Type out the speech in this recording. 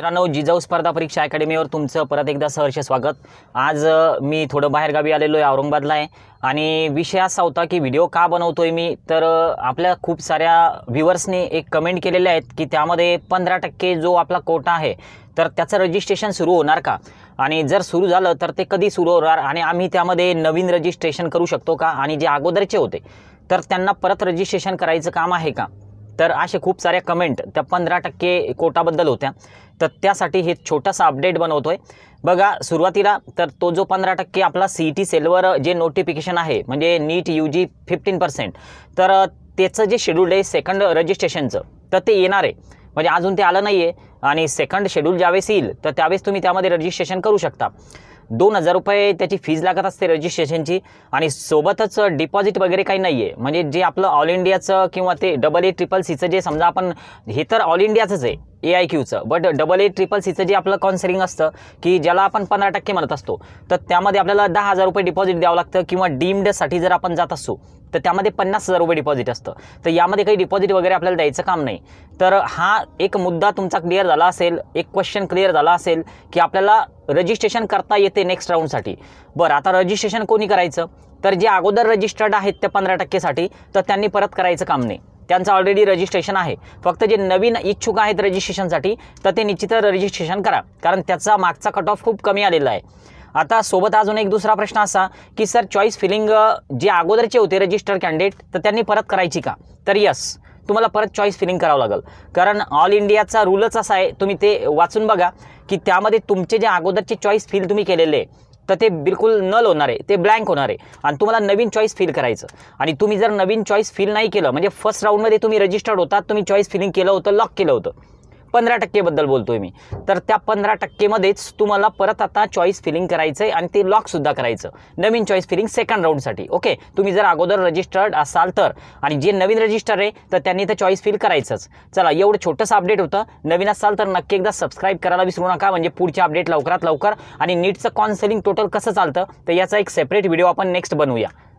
मित्रांनो जिजाऊ स्पर्धा परीक्षा अकॅडमीवर तुमचं परत एकदा सहर्ष स्वागत आज मी थोडं बाहेरगावी आलेलो आहे औरंगाबादला आहे आणि विषय असा होता की व्हिडिओ का बनवतोय मी तर आपल्या खूप साऱ्या व्ह्युअर्सनी एक कमेंट केलेले आहेत की त्यामध्ये पंधरा टक्के जो आपला कोटा आहे तर त्याचं रजिस्ट्रेशन सुरू होणार का आणि जर सुरू झालं तर ते कधी सुरू होणार आणि आम्ही त्यामध्ये नवीन रजिस्ट्रेशन करू शकतो का आणि जे अगोदरचे होते तर त्यांना परत रजिस्ट्रेशन करायचं काम आहे का तर असे खूप साऱ्या कमेंट त्या पंधरा टक्के कोटाबद्दल होत्या तर त्यासाठी हे छोटासा अपडेट बनवतो आहे बघा सुरुवातीला तर तो जो पंधरा टक्के आपला सी टी सेलवर जे नोटिफिकेशन आहे म्हणजे NEET U G fifteen percent तर त्याचं जे शेड्यूल आहे सेकंड रजिस्ट्रेशनचं तर ते येणार आहे म्हणजे अजून ते आलं नाही आहे आणि सेकंड शेड्यूल ज्यावेळेस येईल तर त्यावेळेस तुम्ही त्यामध्ये रजिस्ट्रेशन करू शकता दोन हजार रुपये त्याची फीज लागत असते रजिस्ट्रेशनची आणि सोबतच डिपॉझिट वगैरे काही नाही आहे म्हणजे जे आपलं ऑल इंडियाचं किंवा ते डबल ए ट्रिपल सीचं जे समजा आपण हे तर ऑल इंडियाचंच आहे ए आय क्यूचं बट डबल ए ट्रिपल सीचं जे आपलं कॉन्सरिंग असतं की ज्याला आपण पंधरा टक्के म्हणत असतो तर त्यामध्ये आपल्याला दहा हजार रुपये डिपॉझिट द्यावं लागतं किंवा डीम्डसाठी जर आपण जात असू तर त्यामध्ये पन्नास हजार रुपये डिपॉझिट असतं तर यामध्ये काही डिपॉझिट वगैरे आपल्याला द्यायचं काम नाही तर हा एक मुद्दा तुमचा क्लिअर झाला असेल एक क्वेश्चन क्लिअर झाला असेल की आपल्याला रजिस्ट्रेशन करता येते नेक्स्ट राऊंडसाठी बरं आता रजिस्ट्रेशन कोणी करायचं तर जे अगोदर रजिस्टर्ड आहेत त्या पंधरा टक्केसाठी तर त्यांनी परत करायचं काम नाही त्यांचं ऑलरेडी रजिस्ट्रेशन आहे फक्त जे नवीन इच्छुक आहेत रजिस्ट्रेशनसाठी तर ते निश्चित रजिस्ट्रेशन करा कारण त्याचा मागचा कट ऑफ खूप कमी आलेला आहे आता सोबत अजून एक दुसरा प्रश्न असा की सर चॉईस फिलिंग जे अगोदरचे होते रजिस्टर कॅन्डिडेट तर त्यांनी परत करायची का तर यस तुम्हाला परत चॉईस फिलिंग करावं लागेल कारण ऑल इंडियाचा रूलच असा आहे तुम्ही ते वाचून बघा की त्यामध्ये तुमचे जे अगोदरचे चॉईस फिल तुम्ही केलेले आहे तर ते बिलकुल नल होणार आहे ते ब्लँक होणार आहे आणि तुम्हाला नवीन चॉईस फिल करायचं आणि तुम्ही जर नवीन चॉईस फिल नाही केलं म्हणजे फर्स्ट राऊंडमध्ये तुम्ही रजिस्टर्ड होतात तुम्ही चॉईस फिलिंग केलं होतं लॉक केलं होतं पंधरा टक्केबद्दल बोलतोय मी तर त्या पंधरा टक्केमध्येच तुम्हाला परत आता चॉईस फिलिंग करायचं आहे आणि ते लॉकसुद्धा करायचं नवीन चॉईस फिलिंग सेकंड राऊंडसाठी ओके तुम्ही जर अगोदर रजिस्टर्ड असाल तर आणि जे नवीन रजिस्टर आहे तर त्यांनी तर चॉईस फिल करायचंच चला एवढं छोटंसं अपडेट होतं नवीन असाल तर नक्की एकदा सबस्क्राईब करायला विसरू नका म्हणजे पुढचे अपडेट लवकरात लवकर आणि नीटचं कॉन्सलिंग टोटल कसं चालतं तर याचा एक सेपरेट व्हिडिओ आपण नेक्स्ट बनवूया